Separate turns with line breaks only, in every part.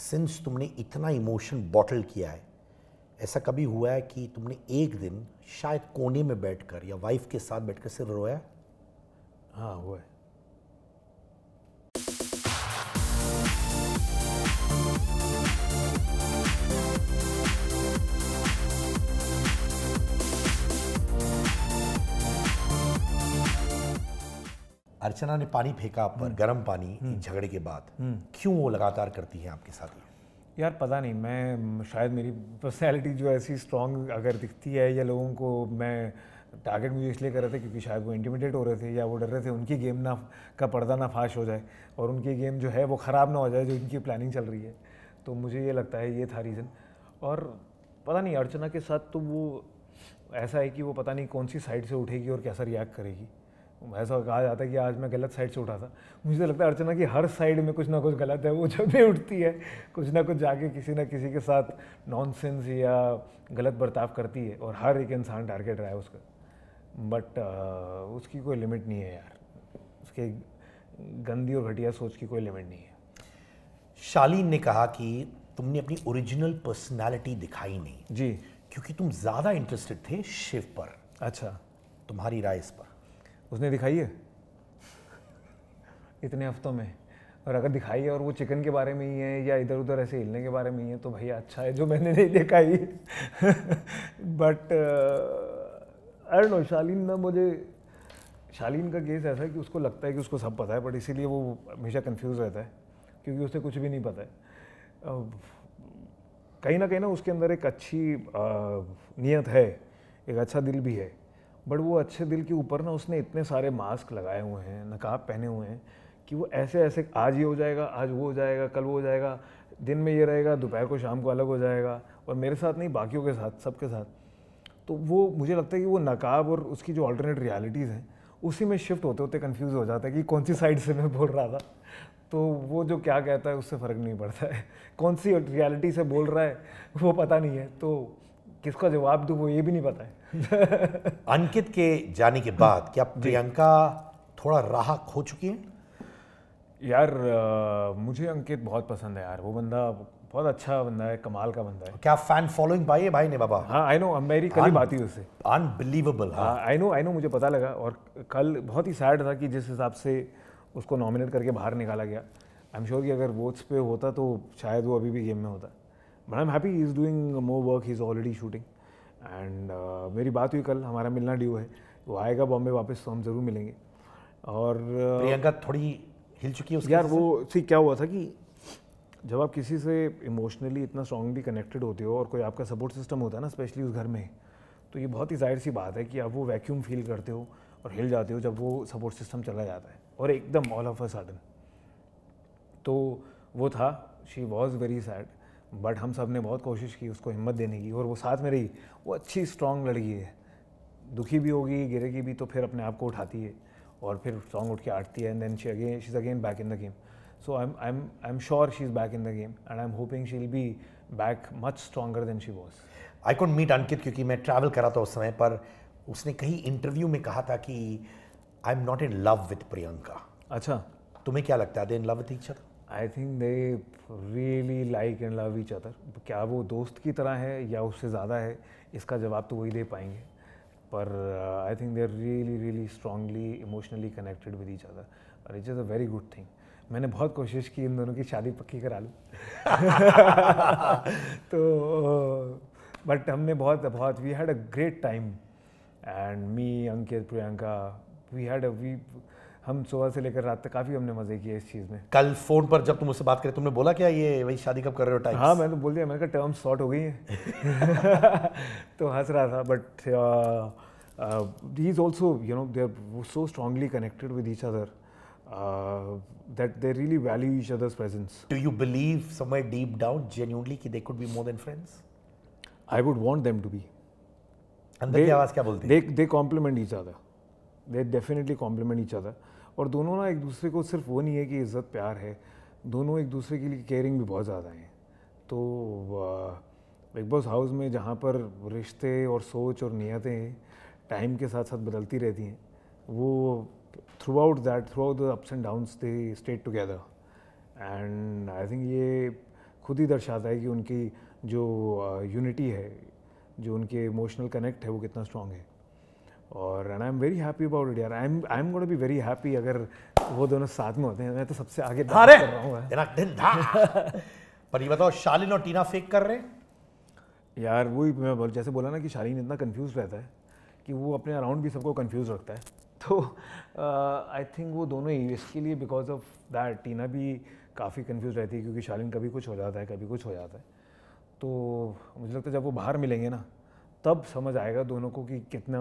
Since तुमने इतना emotion bottle किया है ऐसा कभी हुआ है कि तुमने एक दिन शायद कोने में बैठकर या वाइफ के साथ बैठकर सिर्फ रोया हाँ हुआ है अर्चना ने पानी फेंका आप पर गर्म हम्म। पानी हम्म। झगड़े के बाद हम्म। क्यों वो लगातार करती है आपके साथ
यार पता नहीं मैं शायद मेरी पर्सनैलिटी जो ऐसी स्ट्रॉन्ग अगर दिखती है या लोगों को मैं टारगेट मुझे इसलिए कर रहे थे क्योंकि शायद वो इंटीमिडेट हो रहे थे या वो डर रहे थे उनकी गेम ना का पर्दा ना फाश हो जाए और उनकी गेम जो है वो ख़राब ना हो जाए जो इनकी प्लानिंग चल रही है तो मुझे ये लगता है ये था रीज़न और पता नहीं अर्चना के साथ तो वो ऐसा है कि वो पता नहीं कौन सी साइड से उठेगी और कैसा रिएक्ट करेगी ऐसा कहा जाता है कि आज मैं गलत साइड से उठा था मुझे तो लगता है अर्चना की हर साइड में कुछ ना कुछ गलत है वो जब भी उठती है कुछ ना कुछ जाके किसी ना किसी के साथ नॉन या गलत बर्ताव करती है और हर एक इंसान टारगेट रहा है उसका बट uh, उसकी कोई लिमिट नहीं है यार
उसके गंदी और घटिया सोच की कोई लिमिट नहीं है शालीन ने कहा कि तुमने अपनी ओरिजिनल पर्सनैलिटी दिखाई नहीं जी क्योंकि तुम ज़्यादा इंटरेस्टेड थे शिव पर अच्छा तुम्हारी राय इस पर उसने दिखाई है
इतने हफ्तों में और अगर दिखाई है और वो चिकन के बारे में ही है या इधर उधर ऐसे हिलने के बारे में ही है तो भैया अच्छा है जो मैंने नहीं देखा ही बट अरे नो शालीन ना मुझे शालीन का केस ऐसा है कि उसको लगता है कि उसको सब पता है बट इसीलिए वो हमेशा कन्फ्यूज़ रहता है क्योंकि उसे कुछ भी नहीं पता है कहीं ना कहीं ना उसके अंदर एक अच्छी uh, नीयत है एक अच्छा दिल भी है बट वो अच्छे दिल के ऊपर ना उसने इतने सारे मास्क लगाए हुए हैं नकाब पहने हुए हैं कि वो ऐसे ऐसे आज ये हो जाएगा आज वो हो जाएगा कल वो हो जाएगा दिन में ये रहेगा दोपहर को शाम को अलग हो जाएगा और मेरे साथ नहीं बाकियों के साथ सबके साथ तो वो मुझे लगता है कि वो नकाब और उसकी जो ऑल्टरनेट रियलिटीज़ हैं उसी में शिफ्ट होते होते कंफ्यूज हो जाता है कि कौन सी साइड से मैं बोल रहा था तो वो जो क्या कहता है उससे फ़र्क नहीं पड़ता है कौन सी रियलिटी से बोल रहा है वो पता नहीं है तो किसका जवाब दूँ वो ये भी नहीं पता है
अंकित के जाने के बाद क्या प्रियंका थोड़ा राह खो चुकी है यार आ, मुझे अंकित बहुत पसंद है यार वो
बंदा बहुत अच्छा बंदा है कमाल का बंदा है क्या फैन फॉलोइंग भाई है भाई ने बाबा हाँ आई नो मेरी कल बात ही उससे अनबिलीवेबल हाँ आई नो आई नो मुझे पता लगा और कल बहुत ही सैड था कि जिस हिसाब से उसको नॉमिनेट करके बाहर निकाला गया आई एम श्योर कि अगर वोट्स पे होता तो शायद वो अभी भी गेम में होता but I am happy is doing more work is already shooting and मेरी बात हुई कल हमारा मिलना ड्यू है वो आएगा बॉम्बे वापस तो हम ज़रूर मिलेंगे और uh, प्रियंका
थोड़ी हिल
चुकी है उसकी यार वो सी क्या हुआ था कि जब आप किसी से इमोशनली इतना स्ट्रांगली कनेक्टेड होते हो और कोई आपका सपोर्ट सिस्टम होता है ना स्पेशली उस घर में तो ये बहुत ही जाहिर सी बात है कि आप वो वैक्यूम फील करते हो और हिल जाते हो जब वो सपोर्ट सिस्टम चला जाता है और एकदम ऑल ऑफ अ सडन तो वो था she was very sad but हम सब ने बहुत कोशिश की उसको हिम्मत देने की और वो साथ में रही वो अच्छी स्ट्रांग लड़की है दुखी भी होगी गिरेगी भी तो फिर अपने आप को उठाती है और फिर सॉन्ग उठ के आटती है and then she again she is again back in the game so I am I am I am sure she is back in the game
and I am hoping she will be back much stronger than she was I can't meet Ankit क्योंकि मैं travel करा था उस समय पर उसने कहीं interview में कहा था कि I am not in love with Priyanka अच्छा तुम्हें क्या लगता है they in love with each other I think they
really like and love each other क्या वो दोस्त की तरह है या उससे ज़्यादा है इसका जवाब तो वही दे पाएंगे पर I think they are really really strongly emotionally connected with each other और it is a very good thing मैंने बहुत कोशिश की इन दोनों की शादी पक्की करा लूँ तो बट uh, हमने बहुत बहुत we had a great time and me Ankit Priyanka we had a we हम सुबह से लेकर रात तक काफ़ी हमने मज़े किए इस चीज़ में
कल फ़ोन पर जब तुम मुझसे बात करें तुमने बोला क्या ये
भाई शादी कब कर रहे हो टाइम हाँ मैंने तो बोल दिया मैंने कहा टर्म्स शॉर्ट हो गई हैं तो हंस रहा था but he is also you know there so strongly connected with each other Uh, that they really value each other's presence. Do you believe somewhere deep down, genuinely, that they could be more than friends? I would want them to be. अंदर की आवाज़ क्या बोलती है? They they complement each other. They definitely complement each other. और दोनों ना एक दूसरे को सिर्फ वो नहीं है कि इज़्ज़त प्यार है दोनों एक दूसरे के लिए केयरिंग भी बहुत ज़्यादा हैं तो बिग बॉस हाउस में जहाँ पर रिश्ते और सोच और नियतें टाइम के साथ साथ बदलती रहती हैं वो throughout that throughout the ups and downs they stayed together and I think ये खुद ही दर्शाता है कि उनकी जो यूनिटी है जो उनके इमोशनल कनेक्ट है वो कितना स्ट्रॉन्ग है और and I am very happy about it यार I am I am gonna be very happy अगर वो दोनों साथ में होते हैं मैं तो सबसे आगे हाँ कर
रहा मैं पर ये बताओ शालिन और टीना फेक कर रहे हैं
यार वही मैं जैसे बोला ना कि शालिन इतना कंफ्यूज रहता है कि वो अपने अराउंड भी सबको कंफ्यूज रखता है तो
आई
uh, थिंक वो दोनों ही इसके लिए बिकॉज ऑफ दैट टीना भी काफ़ी कंफ्यूज रहती है क्योंकि शालिन कभी कुछ हो जाता है कभी कुछ हो जाता है तो मुझे लगता है जब वो बाहर मिलेंगे ना तब समझ आएगा दोनों को कि कितना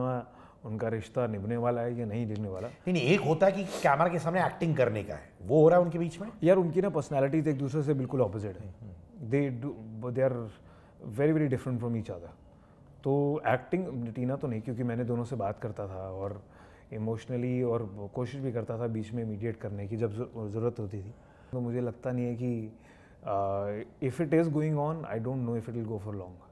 उनका रिश्ता निभने वाला है या नहीं निभने वाला नहीं नहीं एक होता है कि
कैमरा के सामने एक्टिंग करने का है
वो हो रहा है उनके बीच में यार उनकी ना पर्सनैलिटीज एक दूसरे से बिल्कुल ऑपोजिट है they they are very very different from each other तो एक्टिंग टीना तो नहीं क्योंकि मैंने दोनों से बात करता था और इमोशनली और कोशिश भी करता था बीच में इमीडिएट करने की जब ज़रूरत होती थी तो मुझे लगता नहीं है कि
if it is going on I don't know if it will go for long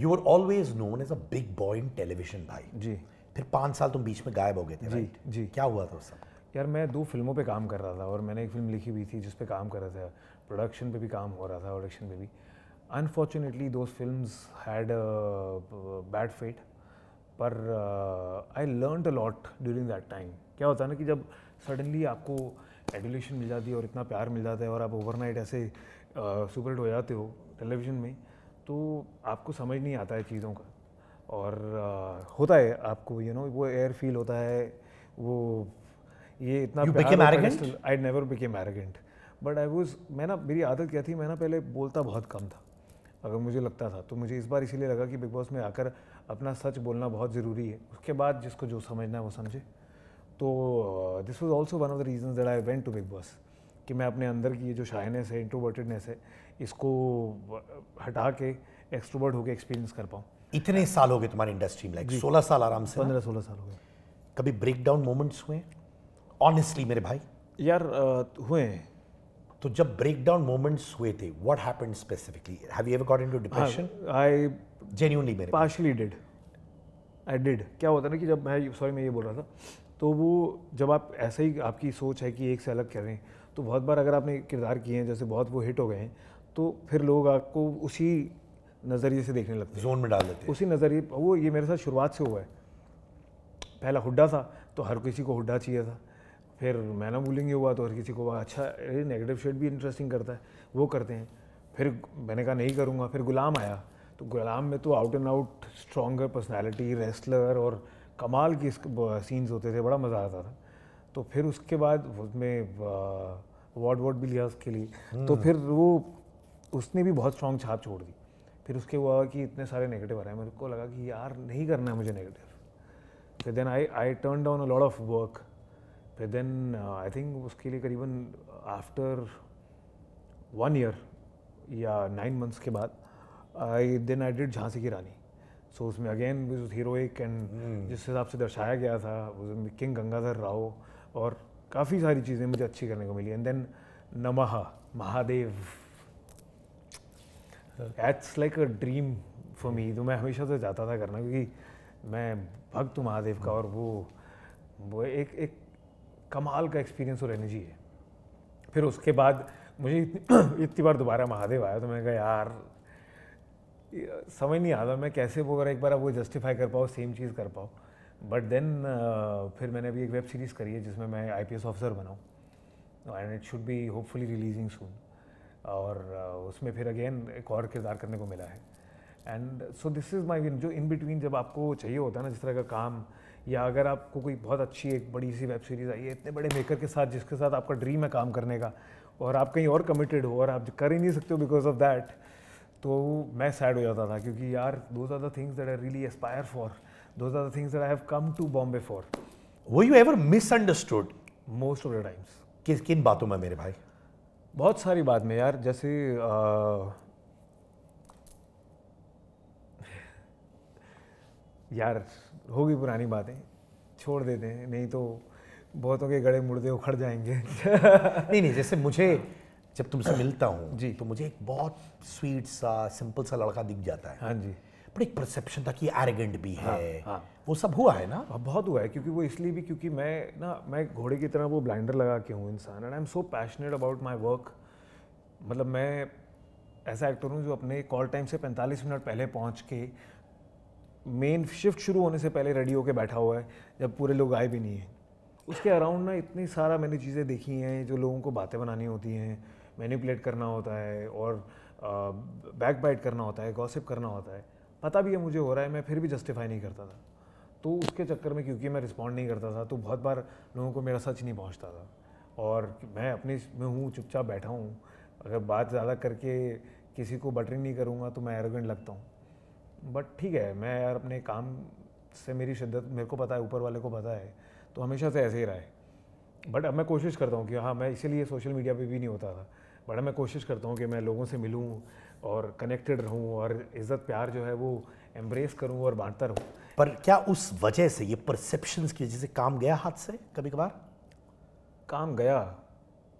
you are always known as a big boy in television भाई जी फिर पाँच साल तुम बीच में गायब हो गए थे जी right? जी क्या हुआ
था उस समय यार मैं दो फिल्मों पे काम कर रहा था और मैंने एक फिल्म लिखी हुई थी जिस पे काम कर रहा था प्रोडक्शन पे भी काम हो रहा था ऑडिक्शन पे भी अनफॉर्चुनेटली दो फिल्म हैड बैड फेट पर I learn a lot during that time क्या होता है ना कि जब सडनली आपको एडुलेशन मिल जाती है और इतना प्यार मिल जाता है और आप ओवरनाइट ऐसे सुपरहिट uh, हो जाते हो टेलीविजन में तो आपको समझ नहीं आता है चीज़ों का और आ, होता है आपको यू you नो know, वो एयर फील होता है वो ये इतना I never became arrogant but I was मैं ना मेरी आदत क्या थी मैं ना पहले बोलता बहुत कम था अगर मुझे लगता था तो मुझे इस बार इसीलिए लगा कि बिग बॉस में आकर अपना सच बोलना बहुत ज़रूरी है उसके बाद जिसको जो समझना है वो समझे तो this was also one of the reason that I went to Bigg Boss कि मैं अपने अंदर की ये जो शाइनेस है इंट्रोवर्टेडनेस है इसको हटा के एक्सट्रोवर्ट होकर एक्सपीरियंस कर पाऊँ
इतने साल हो गए तुम्हारे इंडस्ट्री में लाइक सोलह साल आराम से पंद्रह सोलह साल हो गए कभी ब्रेक डाउन मोमेंट्स हुए ऑनेस्टली मेरे भाई यार uh, हुए तो जब ब्रेक डाउन मोमेंट्स हुए थे what happened specifically have you ever got into depression I genuinely मेरे पार्शली
डिड आई डिड क्या होता है ना कि जब मैं सॉरी मैं ये बोल रहा था तो वो जब आप ऐसे ही आपकी सोच है कि एक से अलग करें तो बहुत बार अगर आपने किरदार किए हैं जैसे बहुत वो हिट हो गए हैं तो फिर लोग आपको उसी नज़रिए से देखने लगते हैं जोन में डाल देते हैं उसी नज़रिए वो ये मेरे साथ शुरुआत से हुआ है पहला हुड्डा था तो हर किसी को हुड्डा चाहिए था फिर ना बोलेंगे हुआ तो हर किसी को अच्छा अरे नेगेटिव शेड भी इंटरेस्टिंग करता है वो करते हैं फिर मैंने कहा नहीं करूँगा फिर गुलाम आया तो गुलाम में तो out and out stronger personality wrestler और कमाल की सीन्स होते थे बड़ा मज़ा आता था तो फिर उसके बाद उसमें अवार्ड वार्ड भी लिया उसके लिए हम्म। तो फिर वो उसने भी बहुत स्ट्रॉन्ग छाप छोड़ दी फिर उसके हुआ कि इतने सारे नेगेटिव आ रहे हैं मेरे को लगा कि यार नहीं करना है मुझे नेगेटिव फिर then I I turn down a lot of work फिर देन आई थिंक उसके लिए करीबन आफ्टर वन ईयर या नाइन मंथ्स के बाद I then I did Jhansi ki Rani so so, उसमें अगेन विज हीरोइक एंड जिस हिसाब से दर्शाया गया था किंग गंगाधर राव और काफ़ी सारी चीज़ें मुझे अच्छी करने को मिली and then Namah Mahadev it's like a dream for me तो मैं हमेशा से जाता था करना क्योंकि मैं भक्त हूँ महादेव का और वो वो एक एक कमाल का एक्सपीरियंस और एनर्जी है फिर उसके बाद मुझे इतनी, इतनी बार दोबारा महादेव आया तो मैंने कहा यार समझ नहीं आता मैं कैसे वो अगर एक बार आप वो जस्टिफाई कर पाओ सेम चीज़ कर पाओ बट देन uh, फिर मैंने अभी एक वेब सीरीज़ करी है जिसमें मैं आई पी एस ऑफिसर बनाऊँ and it should be hopefully releasing soon और uh, उसमें फिर अगेन एक और किरदार करने को मिला है and so this is my जो इन बिटवीन जब आपको चाहिए होता है ना जिस तरह का काम या अगर आपको कोई बहुत अच्छी एक बड़ी सी वेब सीरीज़ आई है इतने बड़े मेकर के साथ जिसके साथ आपका ड्रीम है काम करने का और आप कहीं और कमिटेड हो और आप कर ही नहीं सकते हो बिकॉज ऑफ दैट तो मैं सैड हो जाता था क्योंकि यार those are the things that I really aspire for those are the things that I have come to Bombay for
वो you ever misunderstood most of the times किस किन बातों में मेरे भाई बहुत सारी बात में यार जैसे
आ, यार होगी पुरानी बातें छोड़ देते हैं नहीं तो बहुतों
के गड़े मुर्दे उखड़ जाएंगे नहीं नहीं जैसे मुझे जब तुमसे मिलता हूँ जी तो मुझे एक बहुत स्वीट सा सिंपल सा लड़का दिख जाता है हाँ जी बट एक परसेप्शन था कि एरेगेंट भी हाँ, है हाँ, हाँ. वो सब हुआ है ना हाँ, बहुत हुआ है क्योंकि वो इसलिए भी क्योंकि मैं ना मैं
घोड़े की तरह वो ब्लाइंडर लगा के हूँ इंसान and I am so passionate about my work मतलब मैं ऐसा एक्टर हूँ जो अपने कॉल टाइम से 45 मिनट पहले पहुँच के मेन शिफ्ट शुरू होने से पहले रेडी होकर बैठा हुआ है जब पूरे लोग आए भी नहीं हैं उसके अराउंड ना इतनी सारा मैंने चीज़ें देखी हैं जो लोगों को बातें बनानी होती हैं मैनिपुलेट करना होता है और बैक बाइट करना होता है गॉसिप करना होता है पता भी है मुझे हो रहा है मैं फिर भी जस्टिफाई नहीं करता था तो उसके चक्कर में क्योंकि मैं रिस्पॉन्ड नहीं करता था तो बहुत बार लोगों को मेरा सच नहीं पहुँचता था और मैं अपने में हूँ चुपचाप बैठा हूँ अगर बात ज़्यादा करके किसी को बटरिंग नहीं करूँगा तो मैं एरोगेंट लगता हूँ बट ठीक है मैं यार अपने काम से मेरी शिद्दत मेरे को पता है ऊपर वाले को पता है तो हमेशा से ऐसे ही रहा है बट अब मैं कोशिश करता हूँ कि हाँ मैं इसीलिए सोशल मीडिया पे भी नहीं होता था बड़ा मैं कोशिश करता हूँ कि मैं
लोगों से मिलूँ और कनेक्टेड रहूँ और इज़्ज़त प्यार जो है वो एम्ब्रेस करूँ और बांटता रहूँ पर क्या उस वजह से ये परसेप्शंस की वजह से काम गया हाथ से कभी कभार काम गया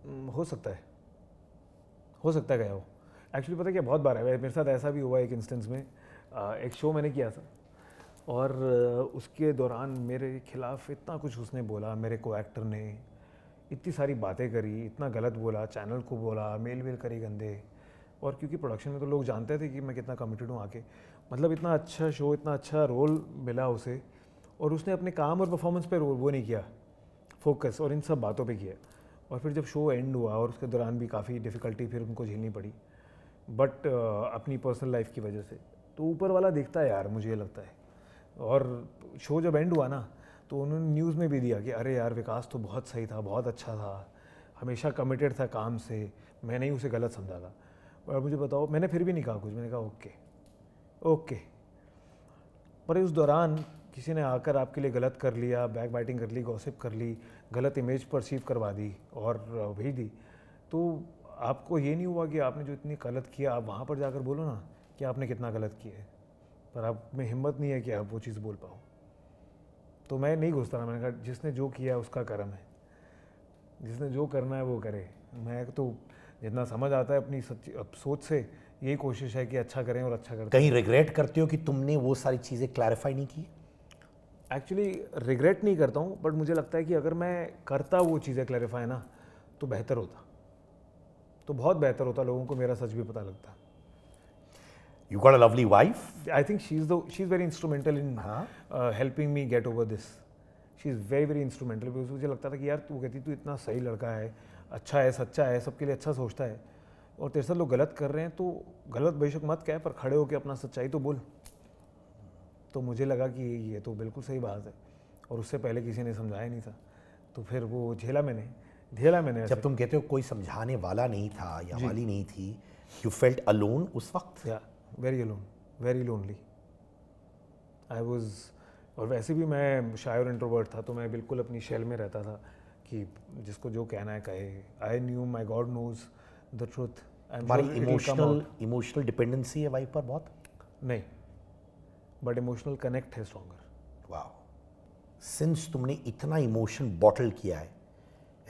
हम्म, हो सकता है हो सकता है गया
वो एक्चुअली पता क्या बहुत बार है मेरे साथ ऐसा भी हुआ एक इंस्टेंस में एक शो मैंने किया था और उसके दौरान मेरे खिलाफ़ इतना कुछ उसने बोला मेरे को एक्टर ने इतनी सारी बातें करी इतना गलत बोला चैनल को बोला मेल वेल करी गंदे और क्योंकि प्रोडक्शन में तो लोग जानते थे कि मैं कितना कमिटेड हूँ आके मतलब इतना अच्छा शो इतना अच्छा रोल मिला उसे और उसने अपने काम और परफॉर्मेंस पर वो नहीं किया फोकस और इन सब बातों पर किया और फिर जब शो एंड हुआ और उसके दौरान भी काफ़ी डिफ़िकल्टी फिर उनको झेलनी पड़ी बट अपनी पर्सनल लाइफ की वजह से तो ऊपर वाला देखता है यार मुझे ये लगता है और शो जब एंड हुआ ना तो उन्होंने न्यूज़ में भी दिया कि अरे यार विकास तो बहुत सही था बहुत अच्छा था हमेशा कमिटेड था काम से मैंने ही उसे गलत समझा था और मुझे बताओ मैंने फिर भी नहीं कहा कुछ मैंने कहा ओके ओके पर उस दौरान किसी ने आकर आपके लिए गलत कर लिया बैक बाइटिंग कर ली गॉसिप कर ली गलत इमेज परसीव करवा दी और भेज दी तो आपको ये नहीं हुआ कि आपने जो इतनी गलत किया आप वहाँ पर जाकर बोलो ना कि आपने कितना गलत किया है पर आप में हिम्मत नहीं है कि आप वो चीज़ बोल पाओ तो मैं नहीं घुसता रहा मैंने कहा जिसने जो किया उसका कर्म है जिसने जो करना है वो करे मैं तो जितना समझ आता है अपनी सच्ची अप सोच से यही कोशिश है कि अच्छा करें और अच्छा करें कहीं रिग्रेट
करते हो कि तुमने वो सारी चीज़ें क्लैरिफाई नहीं की
एक्चुअली रिग्रेट नहीं करता हूँ बट मुझे लगता है कि अगर मैं करता वो चीज़ें क्लैरिफाई ना तो बेहतर होता तो बहुत बेहतर होता लोगों को मेरा सच भी पता लगता
You got a lovely wife. I think she's the she's very
instrumental in हाँ? uh, helping me get over this. She's very very instrumental because मुझे लगता था कि यार तू कहती तू इतना सही लड़का है अच्छा है सच्चा है सबके लिए अच्छा सोचता है और तेरे साथ लोग गलत कर रहे हैं तो गलत बेशक मत कह पर खड़े होकर अपना सच्चाई तो बोल तो मुझे लगा कि ये तो बिल्कुल सही बात है और उससे पहले किसी ने समझाया नहीं था तो फिर
वो झेला मैंने झेला मैंने जब तुम कहते हो कोई समझाने वाला नहीं था या वाली नहीं थी यू फेल्ट अलोन उस वक्त yeah. Very alone very lonely
I was और वैसे भी मैं शायर इंट्रोवर्ट था तो मैं बिल्कुल अपनी शैल में रहता था कि जिसको जो कहना है कहे I knew my god knows the truth emotional
emotional dependency है वाइफ पर बहुत
नहीं बट इमोशनल कनेक्ट है स्ट्रॉन्गर
वाह सिंस तुमने इतना इमोशन बॉटल किया है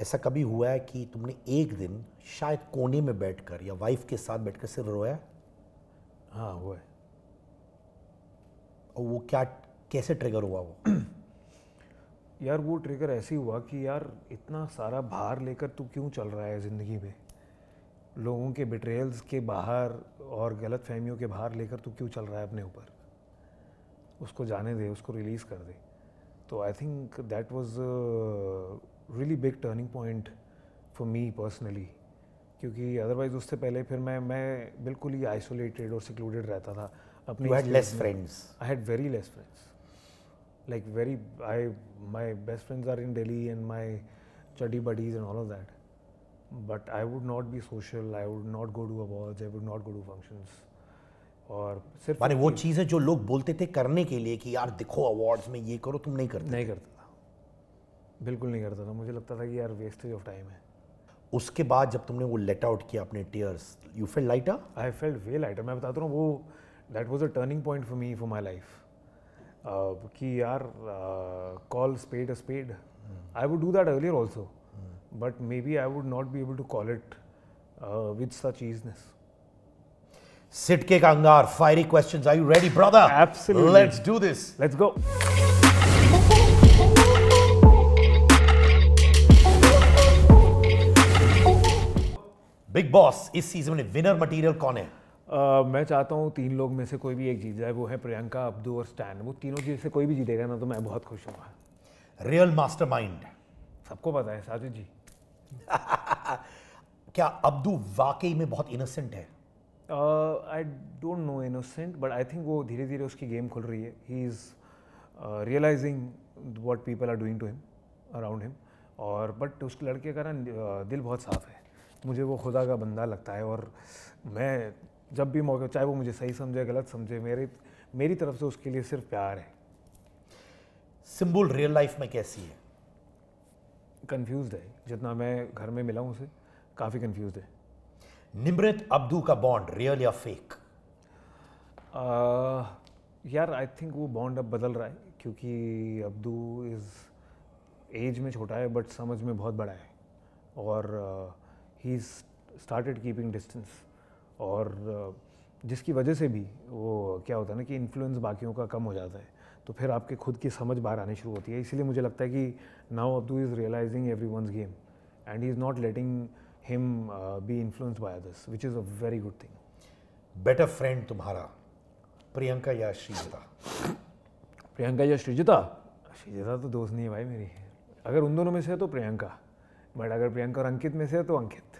ऐसा कभी हुआ है कि तुमने एक दिन शायद कोने में बैठकर या वाइफ के साथ बैठकर सिर्फ रोया हाँ वो है और वो क्या कैसे ट्रिगर हुआ वो यार वो ट्रिगर ऐसे हुआ कि यार
इतना सारा भार लेकर तू क्यों चल रहा है ज़िंदगी में लोगों के बिट्रेल्स के बाहर और गलत फहमियों के बाहर लेकर तू क्यों चल रहा है अपने ऊपर उसको जाने दे उसको रिलीज़ कर दे तो I think that was really big turning point for me personally क्योंकि अदरवाइज उससे पहले फिर मैं मैं बिल्कुल ही आइसोलेटेड और सिक्लूडेड रहता था अपने you had less friends I had very less friends like very I my best friends are in Delhi and my study buddies and all of that but I would not be social I would not go to awards I would not go to functions और सिर्फ माने वो चीज़ें
जो लोग बोलते थे करने के लिए कि यार देखो अवार्ड्स में ये करो तुम नहीं करते नहीं करता था बिल्कुल नहीं करता था मुझे
लगता था कि यार वेस्टेज ऑफ टाइम है
उसके बाद जब तुमने वो लेट आउट किया अपने tears you felt lighter
I felt way lighter मैं बताता हूँ वो that was a turning point for me for my life कि यार call spade a spade I would do that earlier also but maybe I would not be able to call it with such easiness
Sitke Kangar, fiery questions. Are you ready, brother? Absolutely. Let's do this. Let's go. Bigg Boss इस season में winner
material कौन है Uh, मैं चाहता हूँ तीन लोग में से कोई भी एक जीत जाए वो है प्रियंका अब्दू और स्टैन
वो तीनों चीज से कोई भी जीतेगा ना तो मैं बहुत खुश हूँ रियल माइंड सबको पता है साजिद जी क्या अब्दू वाकई में बहुत इनोसेंट है
I don't know innocent but I think वो धीरे धीरे उसकी गेम खुल रही है he is realising what people are doing to him around him और बट उस लड़के का ना दिल बहुत साफ है मुझे वो खुदा का बंदा लगता है और मैं जब भी मौके चाहे वो मुझे सही समझे गलत समझे मेरे मेरी तरफ से उसके लिए सिर्फ प्यार है सिंबल रियल लाइफ में कैसी है कंफ्यूज है जितना मैं घर में मिला हूँ उसे काफ़ी कंफ्यूज है निमृत अब्दू का बॉन्ड रियल या फेक आ, यार आई थिंक वो बॉन्ड अब बदल रहा है क्योंकि अब्दू इज़ एज में छोटा है बट समझ में बहुत बड़ा है और ही स्टार्टेड कीपिंग डिस्टेंस और uh, जिसकी वजह से भी वो क्या होता है ना कि इन्फ्लुएंस बाकियों का कम हो जाता है तो फिर आपके खुद की समझ बाहर आनी शुरू होती है इसीलिए मुझे लगता है कि now Abdu is realising every game and he is not letting him be influence by others which is a very
good thing better friend तुम्हारा प्रियंका या श्रीजिता
प्रियंका या श्रीजिता श्रीजिता तो दोस्त नहीं है भाई मेरी अगर उन दोनों में से है तो प्रियंका बट अगर प्रियंका और अंकित में से है तो अंकित